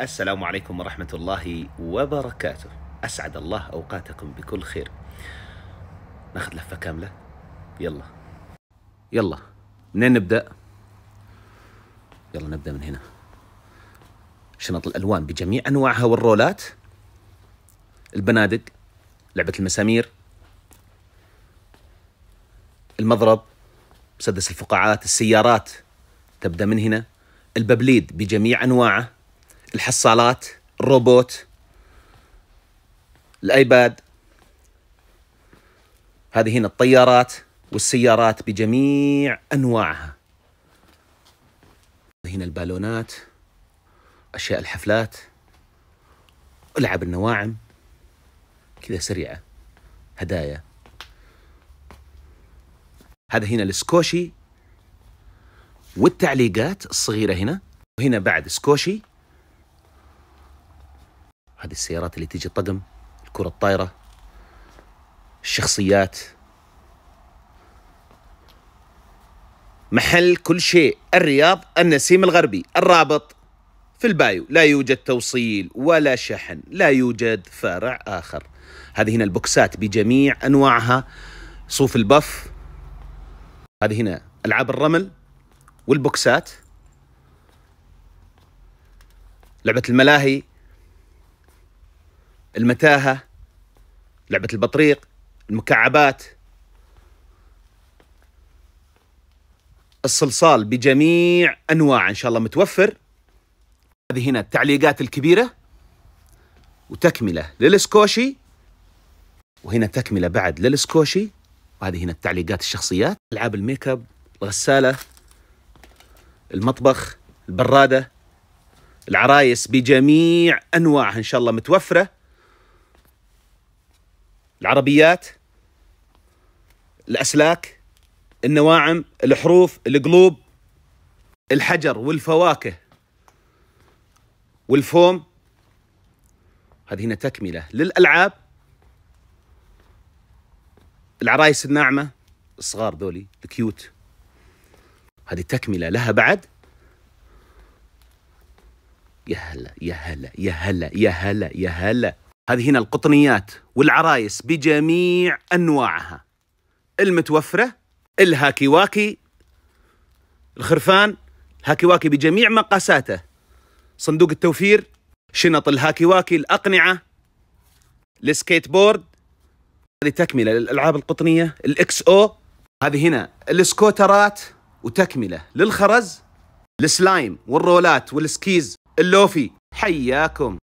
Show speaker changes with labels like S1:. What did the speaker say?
S1: السلام عليكم ورحمة الله وبركاته أسعد الله أوقاتكم بكل خير ناخذ لفة كاملة يلا يلا منين نبدأ يلا نبدأ من هنا شنط الألوان بجميع أنواعها والرولات البنادق لعبة المسامير المضرب مسدس الفقاعات السيارات تبدأ من هنا الببليد بجميع أنواعه الحصالات الروبوت الايباد هذه هنا الطيارات والسيارات بجميع انواعها هنا البالونات اشياء الحفلات العب النواعم كذا سريعه هدايا هذا هنا السكوشي والتعليقات الصغيره هنا وهنا بعد سكوشي هذه السيارات اللي تيجي طقم الكرة الطايرة الشخصيات محل كل شيء الرياض النسيم الغربي الرابط في البايو لا يوجد توصيل ولا شحن لا يوجد فرع آخر هذه هنا البوكسات بجميع أنواعها صوف البف هذه هنا ألعاب الرمل والبوكسات لعبة الملاهي المتاهه لعبه البطريق المكعبات الصلصال بجميع انواعه ان شاء الله متوفر هذه هنا التعليقات الكبيره وتكمله للسكوشي وهنا تكمله بعد للسكوشي وهذه هنا التعليقات الشخصيات العاب الميك اب الغساله المطبخ البراده العرايس بجميع انواعها ان شاء الله متوفره العربيات الأسلاك النواعم الحروف القلوب الحجر والفواكه والفوم هذه هنا تكملة للألعاب العرايس الناعمة الصغار ذولي الكيوت هذه تكملة لها بعد يا هلا يا هلا يا هلا يا هلا يا هلا هذه هنا القطنيات والعرايس بجميع أنواعها المتوفرة الهاكيواكي الخرفان واكي بجميع مقاساته صندوق التوفير شنط الهاكيواكي الأقنعة السكيت بورد هذه تكملة للألعاب القطنية الإكس أو هذه هنا السكوترات وتكملة للخرز السلايم والرولات والسكيز اللوفي حياكم